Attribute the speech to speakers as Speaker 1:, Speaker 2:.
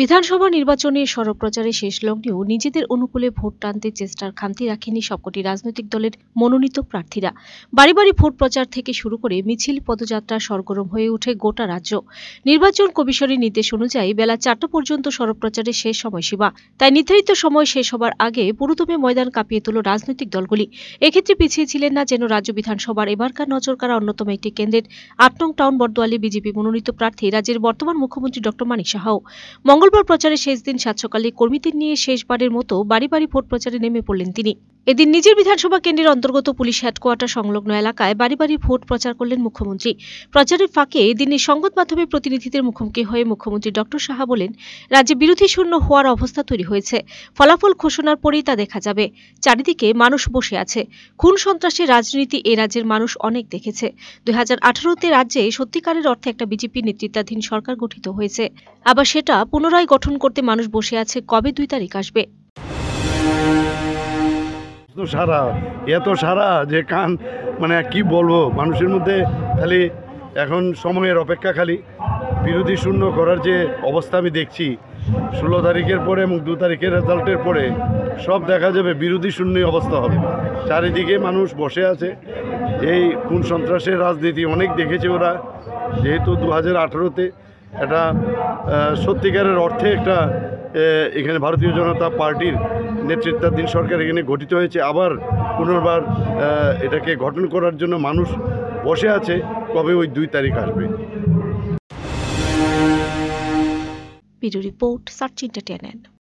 Speaker 1: বিধানসভা নির্বাচনে সরব প্রচারে শেষ লগ্নেও নিজেদের অনুকূলে ভোট টানতে চেষ্টার খান্তি রাখেনি সবকটি রাজনৈতিক দলের মনোনীত প্রার্থীরা বাড়ি বাড়ি ভোট প্রচার থেকে শুরু করে মিছিল পদযাত্রা সরগরম হয়ে ওঠে গোটা রাজ্য নির্বাচন কমিশনের নির্দেশ অনুযায়ী বেলা চারটা পর্যন্ত সরব প্রচারের শেষ সময়সীমা তাই নির্ধারিত সময় শেষ হবার আগে পুরোদমে ময়দান কাঁপিয়ে তুলো রাজনৈতিক দলগুলি এক্ষেত্রে পিছিয়ে ছিলেন না যেন রাজ্য বিধানসভার এবারকার নজর কারা অন্যতম একটি কেন্দ্রের আট নং টাউন বর্দোয়ালি বিজেপি মনোনীত প্রার্থী রাজ্যের বর্তমান মুখ্যমন্ত্রী ডক্টর মানিক সাহাও মঙ্গলবার প্রচারে শেষ দিন সাত সকালে কর্মীদের নিয়ে শেষবারের মতো বাড়ি বাড়ি ভোট প্রচারে নেমে পড়লেন তিনি এদিন নিজের বিধানসভা কেন্দ্রের অন্তর্গত পুলিশ হেডকোয়ার্টার সংলগ্ন এলাকায় বাড়ি বাড়ি ভোট প্রচার করলেন মুখ্যমন্ত্রী প্রচারের ফাঁকে এদিনে সংবাদ মাধ্যমে প্রতিনিধিদের মুখোমুখি হয়ে মুখ্যমন্ত্রী ডক্টর সাহা বলেন রাজ্যে বিরোধী শূন্য হওয়ার অবস্থা তৈরি হয়েছে ফলাফল ঘোষণার পরেই তা দেখা যাবে চারিদিকে মানুষ বসে আছে খুন সন্ত্রাসের রাজনীতি এ রাজ্যের মানুষ অনেক দেখেছে দুই হাজার আঠারোতে রাজ্যে সত্যিকারের অর্থে একটা বিজেপি নেতৃত্বাধীন সরকার গঠিত হয়েছে আবার সেটা পুনরায় গঠন করতে মানুষ বসে আছে কবে দুই তারিখ আসবে
Speaker 2: এত সারা এত সারা যে কান মানে কি বলবো মানুষের মধ্যে খালি এখন সময়ের অপেক্ষা খালি বিরোধী শূন্য করার যে অবস্থা আমি দেখছি ষোলো তারিখের পরে এবং দু তারিখের রেজাল্টের পরে সব দেখা যাবে বিরোধী শূন্যই অবস্থা হবে চারিদিকে মানুষ বসে আছে এই খুন সন্ত্রাসের রাজনীতি অনেক দেখেছে ওরা যেহেতু দু হাজার আঠেরোতে একটা সত্যিকারের অর্থে একটা এখানে ভারতীয় জনতা পার্টির নেতৃত্বাধীন সরকার এখানে গঠিত হয়েছে আবার পুনর্বার এটাকে গঠন করার জন্য মানুষ বসে আছে কবে ওই দুই তারিখ আসবে
Speaker 1: রিপোর্ট সার্চ এন্টারটেনমেন্ট